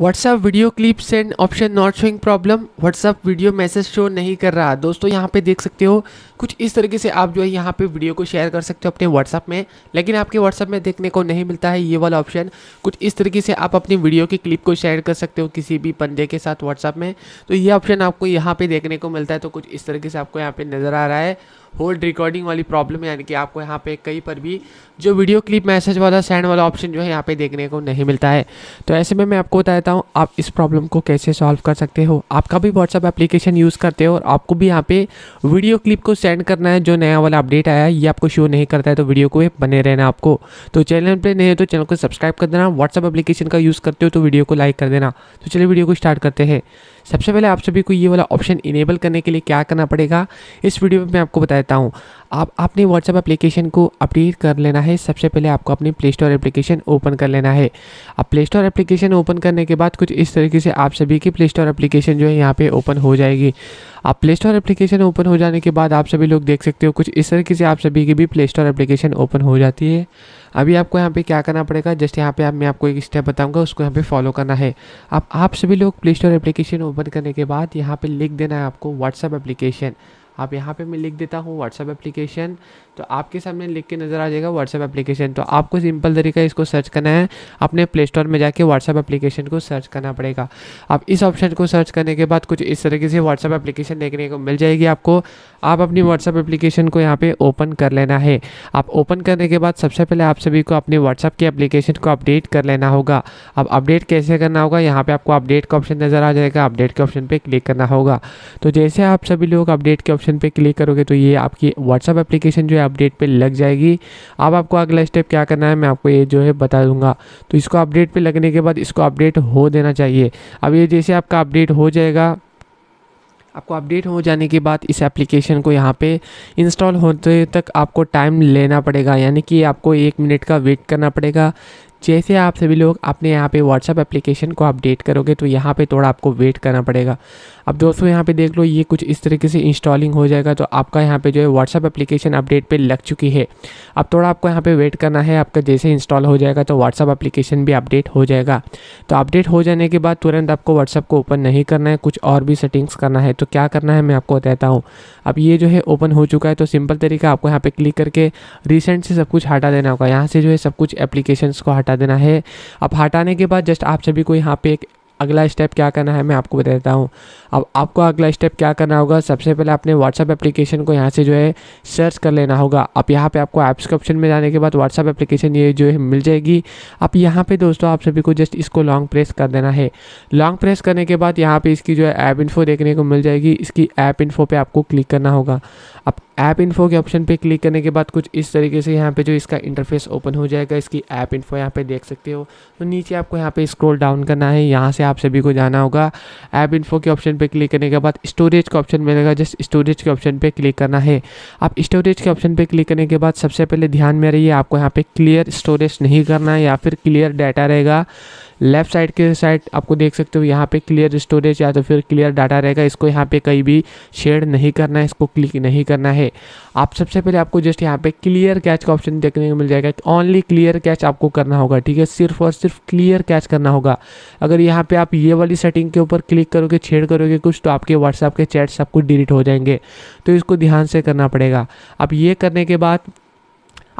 WhatsApp video clip send option not showing problem WhatsApp video message show नहीं कर रहा दोस्तों यहाँ पे देख सकते हो कुछ इस तरीके से आप जो है यहाँ पे वीडियो को शेयर कर सकते हो अपने व्हाट्सअप में लेकिन आपके व्हाट्सअप में देखने को नहीं मिलता है ये वाला ऑप्शन कुछ इस तरीके से आप अपनी वीडियो की क्लिप को शेयर कर सकते हो किसी भी बंदे के साथ व्हाट्सअप में तो ये ऑप्शन आपको यहाँ पर देखने को मिलता है तो कुछ इस तरीके से आपको यहाँ पर नज़र आ रहा है होल्ड रिकॉर्डिंग वाली प्रॉब्लम यानी कि आपको यहाँ पे कहीं पर भी जो वीडियो क्लिप मैसेज वाला सेंड वाला ऑप्शन जो है यहाँ पे देखने को नहीं मिलता है तो ऐसे में मैं आपको बता देता हूँ आप इस प्रॉब्लम को कैसे सॉल्व कर सकते हो आपका भी व्हाट्सअप एप्लीकेशन यूज़ करते हो और आपको भी यहाँ पे वीडियो क्लिप को सेंड करना है जो नया वाला अपडेट आया है ये आपको शो नहीं करता है तो वीडियो को बने रहना आपको तो चैनल पर नहीं है तो चैनल को सब्सक्राइब कर देना व्हाट्सअप एप्लीकेशन का यूज़ करते हो तो वीडियो को लाइक कर देना तो चलिए वीडियो को स्टार्ट करते हैं सबसे पहले आप सभी को ये वाला ऑप्शन इनेबल करने के लिए क्या करना पड़ेगा इस वीडियो में मैं आपको बताया रहता हूँ आप अपने व्हाट्सएप एप्लीकेशन को अपडेट कर लेना है सबसे पहले आपको अपनी प्ले स्टोर एप्लीकेशन ओपन कर लेना है अब प्ले स्टोर एप्लीकेशन ओपन करने के बाद कुछ इस तरीके से आप सभी की प्ले स्टोर एप्लीकेशन जो है यहाँ पे ओपन हो जाएगी अब प्ले स्टोर एप्लीकेशन ओपन हो जाने के बाद आप सभी लोग देख सकते हो कुछ इस तरीके से आप सभी की भी प्ले स्टोर एप्लीकेशन ओपन हो जाती है अभी आपको यहाँ पे क्या करना पड़ेगा जस्ट यहाँ पे आप मैं आपको एक स्टेप बताऊंगा उसको यहाँ पे फॉलो करना है अब आप सभी लोग प्ले स्टोर एप्लीकेशन ओपन करने के बाद यहाँ पे लिख देना है आपको व्हाट्सअप एप्लीकेशन आप यहाँ पे मैं लिख देता हूँ व्हाट्सअप एप्लीकेशन तो आपके सामने लिख के नज़र आ जाएगा व्हाट्सएप एप्लीकेशन तो आपको सिंपल तरीका इसको सर्च करना है अपने प्ले स्टोर में जाके व्हाट्सएप एप्लीकेशन को सर्च करना पड़ेगा आप इस ऑप्शन को सर्च करने के बाद कुछ इस तरीके से व्हाट्सएप एप्लीकेशन देखने को मिल जाएगी आपको आप अपनी व्हाट्सएप एप्लीकेशन को यहाँ पर ओपन कर लेना है आप ओपन करने के बाद सबसे पहले आप सभी को अपने व्हाट्सएप की एप्लीकेशन को अपडेट कर लेना होगा अब अपडेट कैसे करना होगा यहाँ पर आपको अपडेट का ऑप्शन नज़र आ जाएगा अपडेट के ऑप्शन पर क्लिक करना होगा तो जैसे आप सभी लोग अपडेट के ऑप्शन पर क्लिक करोगे तो ये आपकी व्हाट्सएप एप्लीकेशन जो है अपडेट पे लग जाएगी अब आपको अगला स्टेप क्या करना है मैं आपको ये जो है बता दूंगा तो इसको अपडेट पे लगने के बाद इसको अपडेट हो देना चाहिए अब ये जैसे आपका अपडेट हो जाएगा आपको अपडेट हो जाने के बाद इस एप्लीकेशन को यहाँ पे इंस्टॉल होते तक आपको टाइम लेना पड़ेगा यानी कि आपको एक मिनट का वेट करना पड़ेगा जैसे आप सभी लोग अपने यहाँ पे व्हाट्सअप एप्लीकेशन को अपडेट करोगे तो यहाँ पे थोड़ा आपको वेट करना पड़ेगा अब दोस्तों यहाँ पे देख लो ये कुछ इस तरीके से इंस्टॉलिंग हो जाएगा तो आपका यहाँ पे जो है व्हाट्सअप एप्लीकेशन अपडेट पे लग चुकी है अब थोड़ा आपको यहाँ पे वेट करना है आपका जैसे इंस्टॉल हो जाएगा तो व्हाट्सअप एप्लीकेशन भी अपडेट हो जाएगा तो अपडेट हो जाने के बाद तुरंत आपको व्हाट्सअप को ओपन नहीं करना है कुछ और भी सेटिंग्स करना है तो क्या करना है मैं आपको बताता हूँ अब ये जो है ओपन हो चुका है तो सिंपल तरीका आपको यहाँ पर क्लिक करके रिसेंट से सब कुछ हटा देना होगा यहाँ से जो है सब कुछ एप्लीकेशन को हटा हटा देना है अब हटाने के बाद जस्ट आप सभी को यहाँ पे एक अगला स्टेप क्या करना है मैं आपको बता देता हूँ अब आपको अगला स्टेप क्या करना होगा सबसे पहले आपने व्हाट्सअप एप्लीकेशन को यहाँ से जो है सर्च कर लेना होगा अब यहाँ पे आपको ऐप्स के ऑप्शन में जाने के बाद व्हाट्सअप एप्लीकेशन ये जो है मिल जाएगी अब यहाँ पे दोस्तों आप सभी को जस्ट इसको लॉन्ग प्रेस कर देना है लॉन्ग प्रेस करने के बाद यहाँ पर इसकी जो है ऐप इन्फो देखने को मिल जाएगी इसकी ऐप इन्फो पर आपको क्लिक करना होगा अब ऐप इन्फो के ऑप्शन पे क्लिक करने के बाद कुछ इस तरीके से यहाँ पे जो इसका इंटरफेस ओपन हो जाएगा इसकी ऐप इन्फो यहाँ पे देख सकते हो तो नीचे आपको यहाँ पे स्क्रॉल डाउन करना है यहाँ से आप सभी को जाना होगा ऐप इन्फो के ऑप्शन पे क्लिक करने के बाद स्टोरेज का ऑप्शन मिलेगा जस्ट स्टोरेज के ऑप्शन पर क्लिक करना है आप स्टोरेज के ऑप्शन पर क्लिक करने के बाद सबसे पहले ध्यान में रहिए आपको यहाँ पर क्लियर स्टोरेज नहीं करना है या फिर क्लियर डाटा रहेगा लेफ्ट साइड के साइड आपको देख सकते हो यहाँ पे क्लियर स्टोरेज या तो फिर क्लियर डाटा रहेगा इसको यहाँ पे कहीं भी शेड नहीं करना है इसको क्लिक नहीं करना है आप सबसे पहले आपको जस्ट यहाँ पे क्लियर कैच का ऑप्शन देखने को मिल जाएगा ओनली क्लियर कैच आपको करना होगा ठीक है सिर्फ और सिर्फ क्लियर कैच करना होगा अगर यहाँ पे आप ये वाली सेटिंग के ऊपर क्लिक करोगे छेड़ करोगे कुछ तो आपके व्हाट्सएप के चैट्स आपको डिलीट हो जाएंगे तो इसको ध्यान से करना पड़ेगा अब ये करने के बाद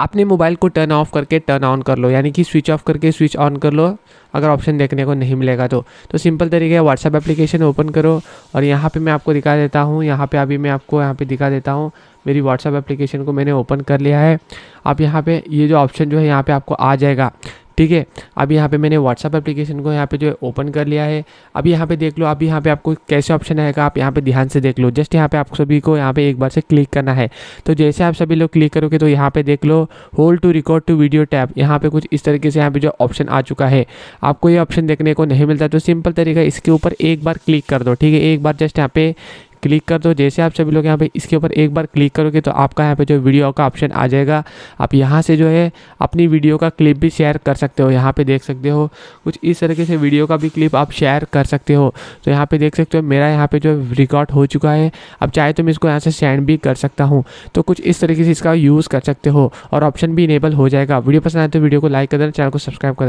अपने मोबाइल को टर्न ऑफ करके टर्न ऑन कर लो यानी कि स्विच ऑफ करके स्विच ऑन कर लो अगर ऑप्शन देखने को नहीं मिलेगा तो तो सिंपल तरीके है व्हाट्सअप एप्लीकेशन ओपन करो और यहाँ पे मैं आपको दिखा देता हूँ यहाँ पे अभी मैं आपको यहाँ पे दिखा देता हूँ मेरी व्हाट्सअप एप्लीकेशन को मैंने ओपन कर लिया है आप यहाँ पे ये यह जो ऑप्शन जो है यहाँ पे आपको आ जाएगा ठीक है अब यहाँ पे मैंने व्हाट्सअप एप्लीकेशन को यहाँ पे जो है ओपन कर लिया है अब यहाँ पे देख लो अभी यहाँ पे आपको कैसे ऑप्शन आएगा आप यहाँ पे ध्यान से देख लो जस्ट यहाँ पे आप सभी को यहाँ पे एक बार से क्लिक करना है तो जैसे आप सभी लोग क्लिक करोगे तो यहाँ पे देख लो hold to record to video tab यहाँ पे कुछ इस तरीके से यहाँ पे जो ऑप्शन आ चुका है आपको ये ऑप्शन देखने को नहीं मिलता तो सिंपल तरीका इसके ऊपर एक बार क्लिक कर दो ठीक है एक बार जस्ट यहाँ पे क्लिक कर दो जैसे आप सभी लोग यहाँ पे इसके ऊपर एक बार क्लिक करोगे तो आपका यहाँ पे जो वीडियो का ऑप्शन आ जाएगा आप यहाँ से जो है अपनी वीडियो का क्लिप भी शेयर कर सकते हो यहाँ पे देख सकते हो कुछ इस तरीके से वीडियो का भी क्लिप आप शेयर कर सकते हो तो यहाँ पे देख सकते हो मेरा यहाँ पे जो रिकॉर्ड हो चुका है अब चाहे तो मैं इसको यहाँ से सेंड भी कर सकता हूँ तो कुछ इस तरीके से इसका यूज़ कर सकते हो और ऑप्शन भी इनेबल हो जाएगा वीडियो पसंद आए तो वीडियो को लाइक कर देना चैनल को सब्सक्राइब कर